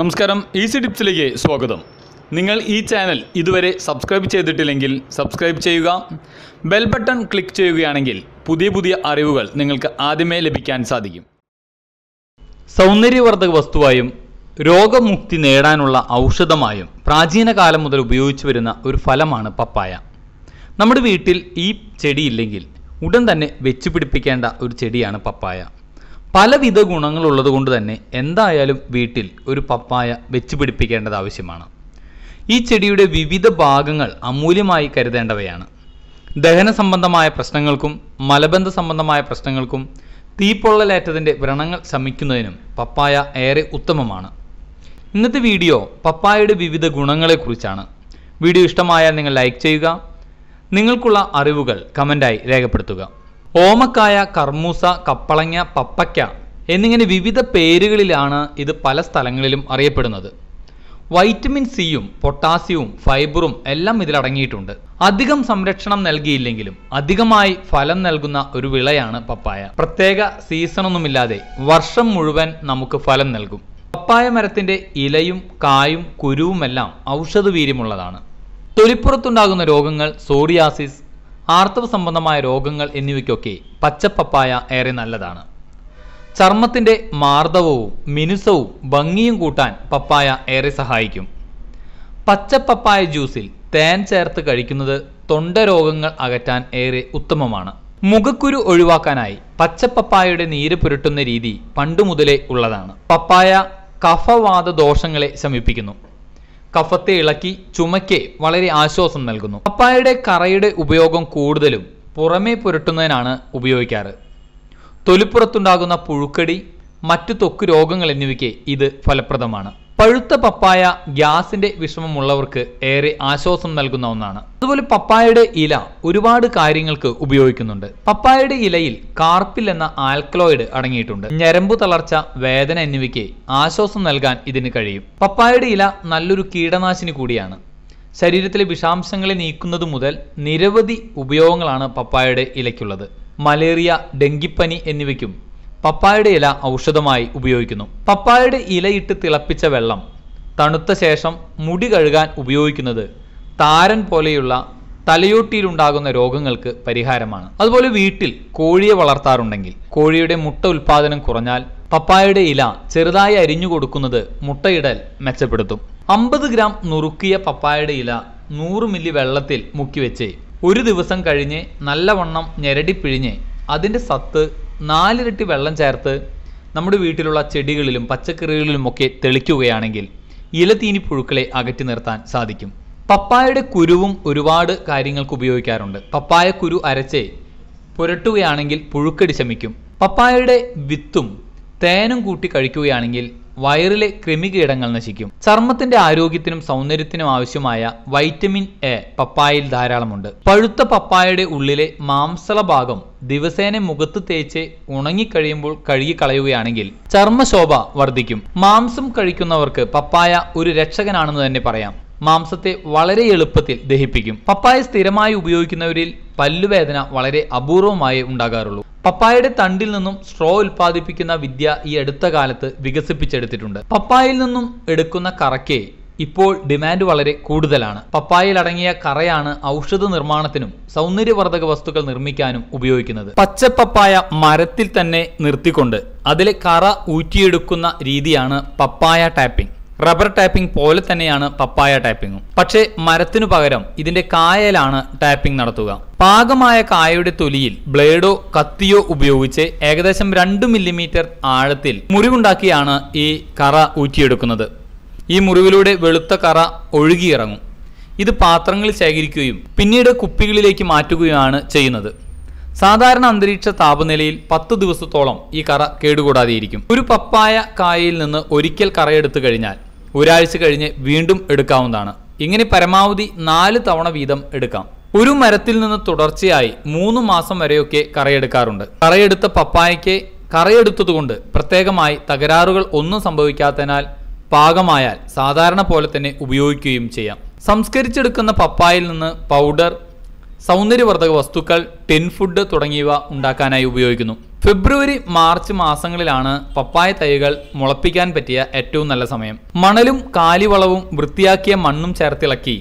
നമസ്കാരം ഈസി ടിപ്സിലേക്ക് സ്വാഗതം നിങ്ങൾ ഈ ചാനൽ ഇതുവരെ സബ്സ്ക്രൈബ് ചെയ്തിട്ടില്ലെങ്കിൽ സബ്സ്ക്രൈബ് ചെയ്യുക ബെൽ ബട്ടൺ ക്ലിക്ക് ചെയ്യുകയാണെങ്കിൽ പുതിയ പുതിയ അറിവുകൾ നിങ്ങൾക്ക് ആദ്യമേ ലഭിക്കാൻ സാധിക്കും സൗന്ദര്യവർദ്ധക വസ്തുവായും രോഗമുക്തി നേടാനുള്ള ഔഷധമായും പ്രാചീന കാലം മുതൽ ഉപയോഗിച്ചു വരുന്ന ഒരു ഫലമാണ് പപ്പായ നമ്മുടെ വീട്ടിൽ ഈ ചെടിയില്ലെങ്കിൽ ഉടൻ തന്നെ വെച്ചുപിടിപ്പിക്കേണ്ട ഒരു ചെടിയാണ് പപ്പായ പലവിധ ഗുണങ്ങളുള്ളത് കൊണ്ട് തന്നെ എന്തായാലും വീട്ടിൽ ഒരു പപ്പായ വെച്ച് പിടിപ്പിക്കേണ്ടത് ആവശ്യമാണ് ഈ ചെടിയുടെ വിവിധ ഭാഗങ്ങൾ അമൂല്യമായി കരുതേണ്ടവയാണ് ദഹന സംബന്ധമായ പ്രശ്നങ്ങൾക്കും മലബന്ധ സംബന്ധമായ പ്രശ്നങ്ങൾക്കും തീപ്പൊള്ളലേറ്റതിൻ്റെ വ്രണങ്ങൾ ശമിക്കുന്നതിനും പപ്പായ ഏറെ ഉത്തമമാണ് ഇന്നത്തെ വീഡിയോ പപ്പായയുടെ വിവിധ ഗുണങ്ങളെക്കുറിച്ചാണ് വീഡിയോ ഇഷ്ടമായാൽ നിങ്ങൾ ലൈക്ക് ചെയ്യുക നിങ്ങൾക്കുള്ള അറിവുകൾ കമൻ്റായി രേഖപ്പെടുത്തുക ഓമക്കായ കർമൂസ കപ്പളങ്ങ പപ്പയ്ക്ക എന്നിങ്ങനെ വിവിധ പേരുകളിലാണ് ഇത് പല സ്ഥലങ്ങളിലും അറിയപ്പെടുന്നത് വൈറ്റമിൻ സിയും പൊട്ടാസ്യവും ഫൈബറും എല്ലാം ഇതിലടങ്ങിയിട്ടുണ്ട് അധികം സംരക്ഷണം നൽകിയില്ലെങ്കിലും അധികമായി ഫലം നൽകുന്ന ഒരു വിളയാണ് പപ്പായ പ്രത്യേക സീസണൊന്നുമില്ലാതെ വർഷം മുഴുവൻ നമുക്ക് ഫലം നൽകും പപ്പായ മരത്തിന്റെ ഇലയും കായും കുരുവുമെല്ലാം ഔഷധവീര്യമുള്ളതാണ് തൊലിപ്പുറത്തുണ്ടാകുന്ന രോഗങ്ങൾ സോറിയാസിസ് ആർത്തവ സംബന്ധമായ രോഗങ്ങൾ എന്നിവയ്ക്കൊക്കെ പച്ചപ്പപ്പായ ഏറെ നല്ലതാണ് ചർമ്മത്തിൻ്റെ മാർദ്ദവവും മിനുസവും ഭംഗിയും കൂട്ടാൻ പപ്പായ ഏറെ സഹായിക്കും പച്ചപ്പപ്പായ ജ്യൂസിൽ തേൻ ചേർത്ത് കഴിക്കുന്നത് തൊണ്ടരോഗങ്ങൾ അകറ്റാൻ ഏറെ ഉത്തമമാണ് മുഖക്കുരു ഒഴിവാക്കാനായി പച്ചപ്പപ്പായയുടെ നീര് പുരട്ടുന്ന രീതി പണ്ടുമുതലേ ഉള്ളതാണ് പപ്പായ കഫവാത ദോഷങ്ങളെ ശമിപ്പിക്കുന്നു കഫത്തെ ഇളക്കി ചുമയ്ക്ക് വളരെ ആശ്വാസം നൽകുന്നു പപ്പായയുടെ കറയുടെ ഉപയോഗം കൂടുതലും പുറമേ പുരട്ടുന്നതിനാണ് ഉപയോഗിക്കാറ് തൊലിപ്പുറത്തുണ്ടാകുന്ന പുഴുക്കടി മറ്റു ത്വക്ക് രോഗങ്ങൾ എന്നിവയ്ക്ക് ഇത് ഫലപ്രദമാണ് പഴുത്ത പപ്പായ ഗ്യാസിന്റെ വിഷമമുള്ളവർക്ക് ഏറെ ആശ്വാസം നൽകുന്ന ഒന്നാണ് അതുപോലെ പപ്പായയുടെ ഇല ഒരുപാട് കാര്യങ്ങൾക്ക് ഉപയോഗിക്കുന്നുണ്ട് പപ്പായയുടെ ഇലയിൽ കാർപ്പിൽ എന്ന ആൽക്കലോയിഡ് അടങ്ങിയിട്ടുണ്ട് ഞരമ്പു തളർച്ച വേദന എന്നിവയ്ക്ക് ആശ്വാസം നൽകാൻ ഇതിന് കഴിയും പപ്പായയുടെ ഇല നല്ലൊരു കീടനാശിനി കൂടിയാണ് ശരീരത്തിലെ വിഷാംശങ്ങളെ നീക്കുന്നത് മുതൽ നിരവധി ഉപയോഗങ്ങളാണ് പപ്പായയുടെ ഇലയ്ക്കുള്ളത് മലേറിയ ഡെങ്കിപ്പനി എന്നിവയ്ക്കും പപ്പായുടെ ഇല ഔഷധമായി ഉപയോഗിക്കുന്നു പപ്പായുടെ ഇലയിട്ട് തിളപ്പിച്ച വെള്ളം തണുത്ത ശേഷം മുടി കഴുകാൻ ഉപയോഗിക്കുന്നത് താരൻ പോലെയുള്ള തലയോട്ടിയിലുണ്ടാകുന്ന രോഗങ്ങൾക്ക് പരിഹാരമാണ് അതുപോലെ വീട്ടിൽ കോഴിയെ വളർത്താറുണ്ടെങ്കിൽ കോഴിയുടെ മുട്ട ഉൽപ്പാദനം കുറഞ്ഞാൽ പപ്പായുടെ ഇല ചെറുതായി അരിഞ്ഞു കൊടുക്കുന്നത് മുട്ടയിടൽ മെച്ചപ്പെടുത്തും അമ്പത് ഗ്രാം നുറുക്കിയ പപ്പായുടെ ഇല നൂറ് മില്ലി വെള്ളത്തിൽ മുക്കിവെച്ച് ഒരു ദിവസം കഴിഞ്ഞ് നല്ലവണ്ണം ഞെരടി പിഴിഞ്ഞ് അതിൻ്റെ സത്ത് നാലിരട്ടി വെള്ളം ചേർത്ത് നമ്മുടെ വീട്ടിലുള്ള ചെടികളിലും പച്ചക്കറികളിലും ഒക്കെ തെളിക്കുകയാണെങ്കിൽ ഇലതീനി പുഴുക്കളെ അകറ്റി നിർത്താൻ സാധിക്കും പപ്പായയുടെ കുരുവും ഒരുപാട് കാര്യങ്ങൾക്ക് ഉപയോഗിക്കാറുണ്ട് പപ്പായ കുരു അരച്ച് പുരട്ടുകയാണെങ്കിൽ പുഴുക്കടി ശമിക്കും പപ്പായയുടെ വിത്തും തേനും കൂട്ടി കഴിക്കുകയാണെങ്കിൽ വയറിലെ കൃമികീടങ്ങൾ നശിക്കും ചർമ്മത്തിന്റെ ആരോഗ്യത്തിനും സൗന്ദര്യത്തിനും ആവശ്യമായ വൈറ്റമിൻ എ പപ്പായയിൽ ധാരാളമുണ്ട് പഴുത്ത പപ്പായയുടെ ഉള്ളിലെ മാംസള ഭാഗം ദിവസേന മുഖത്ത് തേച്ച് ഉണങ്ങിക്കഴിയുമ്പോൾ കഴുകിക്കളയുകയാണെങ്കിൽ ചർമ്മശോഭ വർദ്ധിക്കും മാംസം കഴിക്കുന്നവർക്ക് പപ്പായ ഒരു രക്ഷകനാണെന്ന് തന്നെ പറയാം മാംസത്തെ വളരെ എളുപ്പത്തിൽ ദഹിപ്പിക്കും പപ്പായ സ്ഥിരമായി ഉപയോഗിക്കുന്നവരിൽ പല്ലുവേദന വളരെ അപൂർവമായി ഉണ്ടാകാറുള്ളൂ പപ്പായയുടെ തണ്ടിൽ നിന്നും സ്ട്രോ ഉൽപ്പാദിപ്പിക്കുന്ന വിദ്യ ഈ അടുത്ത കാലത്ത് വികസിപ്പിച്ചെടുത്തിട്ടുണ്ട് പപ്പായയിൽ നിന്നും എടുക്കുന്ന കറയ്ക്ക് ഇപ്പോൾ ഡിമാൻഡ് വളരെ കൂടുതലാണ് പപ്പായയിൽ അടങ്ങിയ കറയാണ് ഔഷധ നിർമ്മാണത്തിനും സൗന്ദര്യവർദ്ധക വസ്തുക്കൾ നിർമ്മിക്കാനും ഉപയോഗിക്കുന്നത് പച്ചപ്പപ്പായ മരത്തിൽ തന്നെ നിർത്തിക്കൊണ്ട് അതിലെ കറ ഊറ്റിയെടുക്കുന്ന രീതിയാണ് പപ്പായ ടാപ്പിംഗ് റബ്ബർ ടാപ്പിംഗ് പോലെ തന്നെയാണ് പപ്പായ ടാപ്പിംഗും പക്ഷേ മരത്തിനു പകരം ഇതിന്റെ കായലാണ് ടാപ്പിംഗ് നടത്തുക പാകമായ കായയുടെ തൊലിയിൽ ബ്ലേഡോ കത്തിയോ ഉപയോഗിച്ച് ഏകദേശം രണ്ട് മില്ലിമീറ്റർ ആഴത്തിൽ മുറിവുണ്ടാക്കിയാണ് ഈ കറ ഊറ്റിയെടുക്കുന്നത് ഈ മുറിവിലൂടെ വെളുത്ത കറ ഒഴുകിയിറങ്ങും ഇത് പാത്രങ്ങളിൽ ശേഖരിക്കുകയും പിന്നീട് കുപ്പികളിലേക്ക് മാറ്റുകയുമാണ് ചെയ്യുന്നത് സാധാരണ അന്തരീക്ഷ താപനിലയിൽ പത്ത് ദിവസത്തോളം ഈ കറ കേടുകൂടാതെയിരിക്കും ഒരു പപ്പായ കായയിൽ നിന്ന് ഒരിക്കൽ കറയെടുത്തു കഴിഞ്ഞാൽ ഒരാഴ്ച കഴിഞ്ഞ് വീണ്ടും എടുക്കാവുന്നതാണ് ഇങ്ങനെ പരമാവധി നാല് തവണ വീതം എടുക്കാം ഒരു മരത്തിൽ നിന്ന് തുടർച്ചയായി മൂന്ന് മാസം വരെയൊക്കെ കറയെടുക്കാറുണ്ട് കറയെടുത്ത പപ്പായയ്ക്ക് കറയെടുത്തതുകൊണ്ട് പ്രത്യേകമായി തകരാറുകൾ ഒന്നും സംഭവിക്കാത്തതിനാൽ പാകമായാൽ സാധാരണ പോലെ തന്നെ ഉപയോഗിക്കുകയും ചെയ്യാം സംസ്കരിച്ചെടുക്കുന്ന പപ്പായയിൽ നിന്ന് പൗഡർ സൗന്ദര്യവർദ്ധക വസ്തുക്കൾ ടെൻ ഫുഡ് തുടങ്ങിയവ ഉണ്ടാക്കാനായി ഉപയോഗിക്കുന്നു ഫെബ്രുവരി മാർച്ച് മാസങ്ങളിലാണ് പപ്പായ തൈകൾ മുളപ്പിക്കാൻ പറ്റിയ ഏറ്റവും നല്ല സമയം മണലും കാലിവളവും വൃത്തിയാക്കിയ മണ്ണും ചേർത്തിളക്കി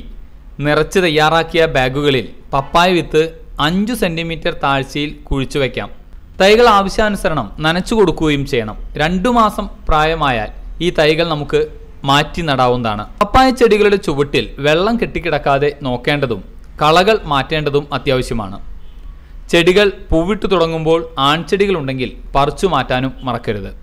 നിറച്ച് തയ്യാറാക്കിയ ബാഗുകളിൽ പപ്പായ വിത്ത് അഞ്ചു സെന്റിമീറ്റർ താഴ്ചയിൽ കുഴിച്ചു വയ്ക്കാം തൈകൾ ആവശ്യാനുസരണം നനച്ചു കൊടുക്കുകയും ചെയ്യണം രണ്ടു മാസം പ്രായമായാൽ ഈ തൈകൾ നമുക്ക് മാറ്റി നടാവുന്നതാണ് പപ്പായ ചെടികളുടെ ചുവട്ടിൽ വെള്ളം കെട്ടിക്കിടക്കാതെ നോക്കേണ്ടതും കളകൾ മാറ്റേണ്ടതും അത്യാവശ്യമാണ് ചെടികൾ പൂവിട്ടു തുടങ്ങുമ്പോൾ ആൺചെടികളുണ്ടെങ്കിൽ പറിച്ചു മാറ്റാനും മറക്കരുത്